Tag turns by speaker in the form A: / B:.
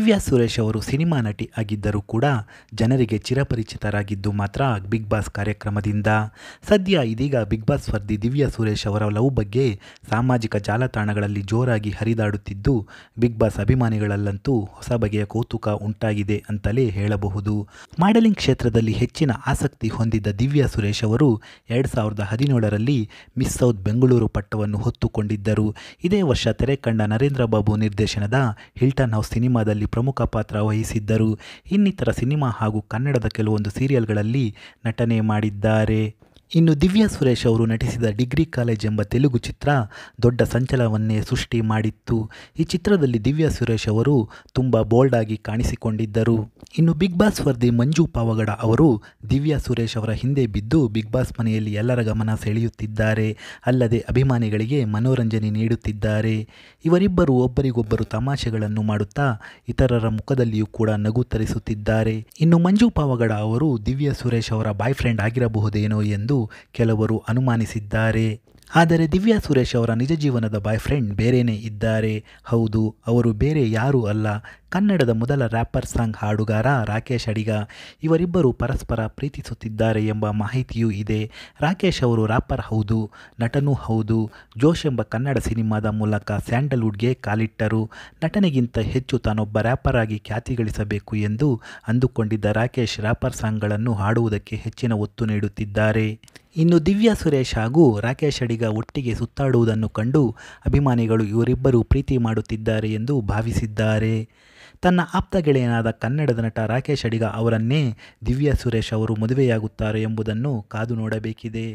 A: ದಿವ್ಯಾ ಸುರೇಶ್ ಅವರು ಸಿನಿಮಾ ನಟಿ ಆಗಿದ್ದರೂ ಕೂಡ ಜನರಿಗೆ ಚಿರಪರಿಚಿತರಾಗಿದ್ದು ಮಾತ್ರ ಬಿಗ್ ಬಾಸ್ ಕಾರ್ಯಕ್ರಮದಿಂದ ಸದ್ಯ ಇದೀಗ ಬಿಗ್ ಬಾಸ್ ಸ್ಪರ್ಧಿ ದಿವ್ಯಾ ಸುರೇಶ್ ಅವರ ಲವ್ ಬಗ್ಗೆ ಸಾಮಾಜಿಕ ಜಾಲತಾಣಗಳಲ್ಲಿ ಜೋರಾಗಿ ಹರಿದಾಡುತ್ತಿದ್ದು ಬಿಗ್ ಬಾಸ್ ಅಭಿಮಾನಿಗಳಲ್ಲಂತೂ ಹೊಸ ಬಗೆಯ ಕೌತುಕ ಉಂಟಾಗಿದೆ ಅಂತಲೇ ಹೇಳಬಹುದು ಮಾಡೆಲಿಂಗ್ ಕ್ಷೇತ್ರದಲ್ಲಿ ಹೆಚ್ಚಿನ ಆಸಕ್ತಿ ಹೊಂದಿದ್ದ ದಿವ್ಯಾ ಸುರೇಶ್ ಅವರು ಎರಡು ಸಾವಿರದ ಹದಿನೇಳರಲ್ಲಿ ಮಿಸ್ ಸೌತ್ ಬೆಂಗಳೂರು ಪಟ್ಟವನ್ನು ಹೊತ್ತುಕೊಂಡಿದ್ದರು ಇದೇ ವರ್ಷ ತೆರೆ ಕಂಡ ನರೇಂದ್ರ ಬಾಬು ನಿರ್ದೇಶನದ ಹಿಲ್ಟನ್ ಹೌಸ್ ಸಿನಿಮಾದಲ್ಲಿ ಪ್ರಮುಖ ಪಾತ್ರ ವಹಿಸಿದ್ದರು ಇನ್ನಿತರ ಸಿನಿಮಾ ಹಾಗೂ ಕನ್ನಡದ ಕೆಲವೊಂದು ಸೀರಿಯಲ್ಗಳಲ್ಲಿ ನಟನೆ ಮಾಡಿದ್ದಾರೆ ಇನ್ನು ದಿವ್ಯಾ ಸುರೇಶ್ ಅವರು ನಟಿಸಿದ ಡಿಗ್ರಿ ಕಾಲೇಜ್ ಎಂಬ ತೆಲುಗು ಚಿತ್ರ ದೊಡ್ಡ ಸಂಚಲನವನ್ನೇ ಸೃಷ್ಟಿ ಮಾಡಿತ್ತು ಈ ಚಿತ್ರದಲ್ಲಿ ದಿವ್ಯಾ ಸುರೇಶ್ ಅವರು ತುಂಬ ಬೋಲ್ಡ್ ಆಗಿ ಕಾಣಿಸಿಕೊಂಡಿದ್ದರು ಇನ್ನು ಬಿಗ್ ಬಾಸ್ ಸ್ಪರ್ಧಿ ಮಂಜು ಪಾವಗಡ ಅವರು ದಿವ್ಯಾ ಸುರೇಶ್ ಅವರ ಹಿಂದೆ ಬಿದ್ದು ಬಿಗ್ ಬಾಸ್ ಮನೆಯಲ್ಲಿ ಎಲ್ಲರ ಗಮನ ಸೆಳೆಯುತ್ತಿದ್ದಾರೆ ಅಲ್ಲದೆ ಅಭಿಮಾನಿಗಳಿಗೆ ಮನೋರಂಜನೆ ನೀಡುತ್ತಿದ್ದಾರೆ ಇವರಿಬ್ಬರು ಒಬ್ಬರಿಗೊಬ್ಬರು ತಮಾಷೆಗಳನ್ನು ಮಾಡುತ್ತಾ ಇತರರ ಮುಖದಲ್ಲಿಯೂ ಕೂಡ ನಗು ತರಿಸುತ್ತಿದ್ದಾರೆ ಇನ್ನು ಮಂಜು ಪಾವಗಡ ಅವರು ದಿವ್ಯಾ ಸುರೇಶ್ ಅವರ ಬಾಯ್ ಫ್ರೆಂಡ್ ಆಗಿರಬಹುದೇನೋ ಎಂದು ಕೆಲವರು ಅನುಮಾನಿಸಿದ್ದಾರೆ ಆದರೆ ದಿವ್ಯಾ ಸುರೇಶ್ ಅವರ ನಿಜ ಜೀವನದ ಬಾಯ್ ಫ್ರೆಂಡ್ ಬೇರೆಯೇ ಇದ್ದಾರೆ ಹೌದು ಅವರು ಬೇರೆ ಯಾರು ಅಲ್ಲ ಕನ್ನಡದ ಮೊದಲ ರ್ಯಾಪರ್ ಸಾಂಗ್ ಹಾಡುಗಾರ ರಾಕೇಶ್ ಅಡಿಗ ಇವರಿಬ್ಬರು ಪರಸ್ಪರ ಪ್ರೀತಿಸುತ್ತಿದ್ದಾರೆ ಎಂಬ ಮಾಹಿತಿಯೂ ಇದೆ ರಾಕೇಶ್ ಅವರು ರ್ಯಾಪರ್ ಹೌದು ನಟನೂ ಹೌದು ಜೋಶ್ ಎಂಬ ಕನ್ನಡ ಸಿನಿಮಾದ ಮೂಲಕ ಸ್ಯಾಂಡಲ್ವುಡ್ಗೆ ಕಾಲಿಟ್ಟರು ನಟನೆಗಿಂತ ಹೆಚ್ಚು ತಾನೊಬ್ಬ ರ್ಯಾಪರ್ ಆಗಿ ಖ್ಯಾತಿ ಗಳಿಸಬೇಕು ಎಂದು ಅಂದುಕೊಂಡಿದ್ದ ರಾಕೇಶ್ ರ್ಯಾಪರ್ ಸಾಂಗ್ಗಳನ್ನು ಹಾಡುವುದಕ್ಕೆ ಹೆಚ್ಚಿನ ಒತ್ತು ನೀಡುತ್ತಿದ್ದಾರೆ ಇನ್ನು ದಿವ್ಯಾ ಸುರೇಶ್ ಹಾಗೂ ರಾಕೇಶ್ ಅಡಿಗ ಒಟ್ಟಿಗೆ ಸುತ್ತಾಡುವುದನ್ನು ಕಂಡು ಅಭಿಮಾನಿಗಳು ಇವರಿಬ್ಬರು ಪ್ರೀತಿ ಮಾಡುತ್ತಿದ್ದಾರೆ ಎಂದು ಭಾವಿಸಿದ್ದಾರೆ ತನ್ನ ಆಪ್ತ ಗೆಳೆಯನಾದ ಕನ್ನಡದ ನಟ ರಾಕೇಶ್ ಅಡಿಗ ಅವರನ್ನೇ ದಿವ್ಯಾ ಸುರೇಶ್ ಅವರು ಮದುವೆಯಾಗುತ್ತಾರೆ ಎಂಬುದನ್ನು ಕಾದು ನೋಡಬೇಕಿದೆ